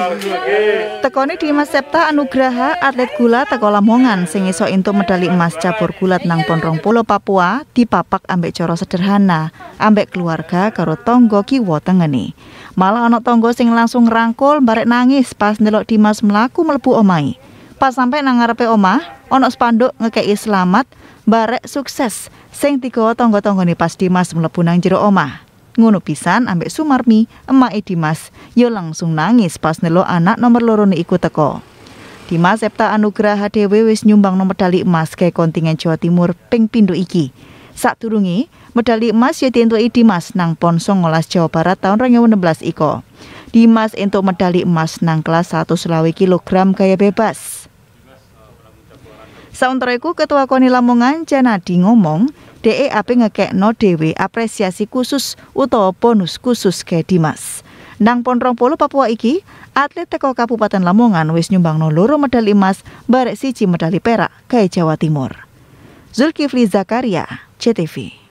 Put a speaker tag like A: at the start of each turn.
A: Iya. Tekoni Dimas Septa Anugraha atlet gula teko Lamongan sing iso entuk medali emas cabur gulat nang ponrong pulau Papua dipapak ambek cara sederhana, ambek keluarga karo tonggo kiwa tengeni. Malah anak tonggo sing langsung rangkul barek nangis pas nelok Dimas melaku melebu omai. Pas sampai nang ngarepe omah, ana spanduk ngekeki selamat barek sukses sing tiga tonggo tanggane pas Dimas melebu nang jero omah. Ngono pisan ambek Sumarmi, emak Dimas Yo langsung nangis pas nelo anak nomor lorone iku teko. Dimas Septa Anugrah HDW wis nyumbang nomor medali emas ke kontingen Jawa Timur ping pindu iki. Sak turungi, medali emas ya i Dimas nang PON 19 Jawa Barat tahun 2016 iko. Dimas entuk medali emas nang kelas 1 selawe kilogram gaya bebas. Sauntara iku Ketua KONI Lamongan Janadi ngomong, DEAP ngekek ngekekno apresiasi khusus utawa bonus khusus ke Dimas. Nang ponrong polo Papua iki, atlet teko Kabupaten Lamongan wis nyumbangno loro medali emas, barek siji medali perak Kaya Jawa Timur. Zulkifli Zakaria, CTV.